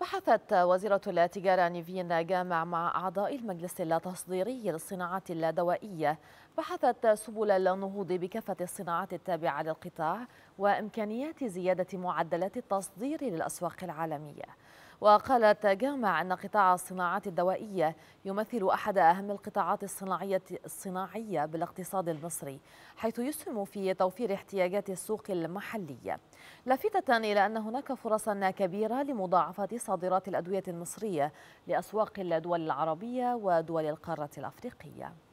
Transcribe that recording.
بحثت وزيرة التجارة نيفين جامع مع أعضاء المجلس اللاتصديري للصناعات اللادوائية بحثت سبل النهوض بكافة الصناعات التابعة للقطاع وإمكانيات زيادة معدلات التصدير للأسواق العالمية وقالت جامع أن قطاع الصناعات الدوائية يمثل أحد أهم القطاعات الصناعية, الصناعية بالاقتصاد المصري حيث يسهم في توفير احتياجات السوق المحلية لافتة إلى أن هناك فرصا كبيرة لمضاعفة صادرات الأدوية المصرية لأسواق الدول العربية ودول القارة الأفريقية